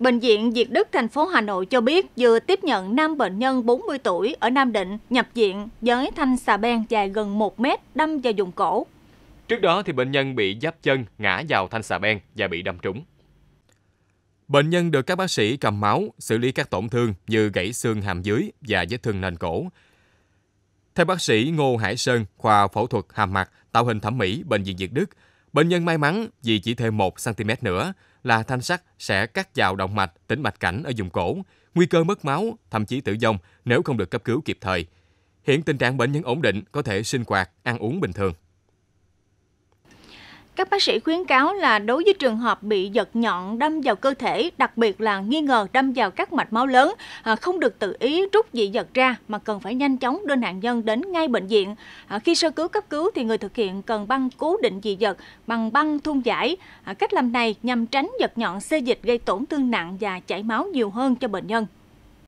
Bệnh viện Việt Đức thành phố Hà Nội cho biết vừa tiếp nhận nam bệnh nhân 40 tuổi ở Nam Định nhập viện với thanh xà beng dài gần 1 mét đâm vào vùng cổ. Trước đó thì bệnh nhân bị giáp chân ngã vào thanh xà beng và bị đâm trúng. Bệnh nhân được các bác sĩ cầm máu, xử lý các tổn thương như gãy xương hàm dưới và vết thương nền cổ. Theo bác sĩ Ngô Hải Sơn, khoa phẫu thuật hàm mặt, tạo hình thẩm mỹ Bệnh viện Việt Đức, Bệnh nhân may mắn vì chỉ thêm 1 cm nữa là thanh sắt sẽ cắt vào động mạch tĩnh mạch cảnh ở vùng cổ, nguy cơ mất máu, thậm chí tử vong nếu không được cấp cứu kịp thời. Hiện tình trạng bệnh nhân ổn định, có thể sinh hoạt, ăn uống bình thường. Các bác sĩ khuyến cáo là đối với trường hợp bị giật nhọn đâm vào cơ thể, đặc biệt là nghi ngờ đâm vào các mạch máu lớn, à, không được tự ý rút dị vật ra mà cần phải nhanh chóng đưa nạn nhân đến ngay bệnh viện. À, khi sơ cứu cấp cứu thì người thực hiện cần băng cố định dị vật bằng băng thun giải. À, cách làm này nhằm tránh giật nhọn xê dịch gây tổn thương nặng và chảy máu nhiều hơn cho bệnh nhân.